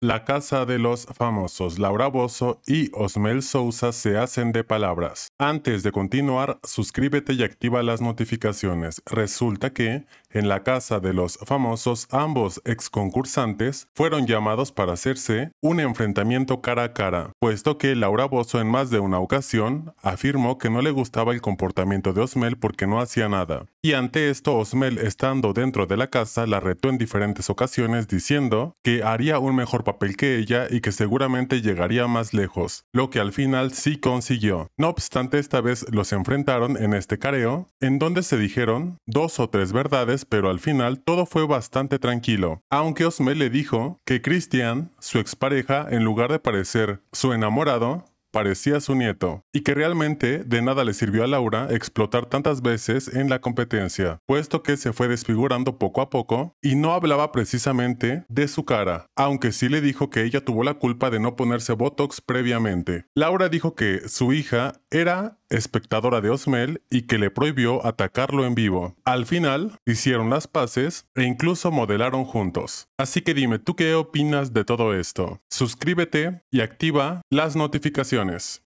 La casa de los famosos Laura Bozo y Osmel Sousa se hacen de palabras. Antes de continuar, suscríbete y activa las notificaciones. Resulta que, en la casa de los famosos, ambos ex-concursantes fueron llamados para hacerse un enfrentamiento cara a cara, puesto que Laura Bozo en más de una ocasión afirmó que no le gustaba el comportamiento de Osmel porque no hacía nada. Y ante esto, Osmel, estando dentro de la casa, la retó en diferentes ocasiones diciendo que haría un mejor papel que ella y que seguramente llegaría más lejos, lo que al final sí consiguió. No obstante, esta vez los enfrentaron en este careo, en donde se dijeron dos o tres verdades, pero al final todo fue bastante tranquilo, aunque Osme le dijo que Christian, su expareja, en lugar de parecer su enamorado, parecía su nieto, y que realmente de nada le sirvió a Laura explotar tantas veces en la competencia, puesto que se fue desfigurando poco a poco y no hablaba precisamente de su cara, aunque sí le dijo que ella tuvo la culpa de no ponerse Botox previamente. Laura dijo que su hija era espectadora de Osmel y que le prohibió atacarlo en vivo. Al final, hicieron las paces e incluso modelaron juntos. Así que dime, ¿tú qué opinas de todo esto? Suscríbete y activa las notificaciones.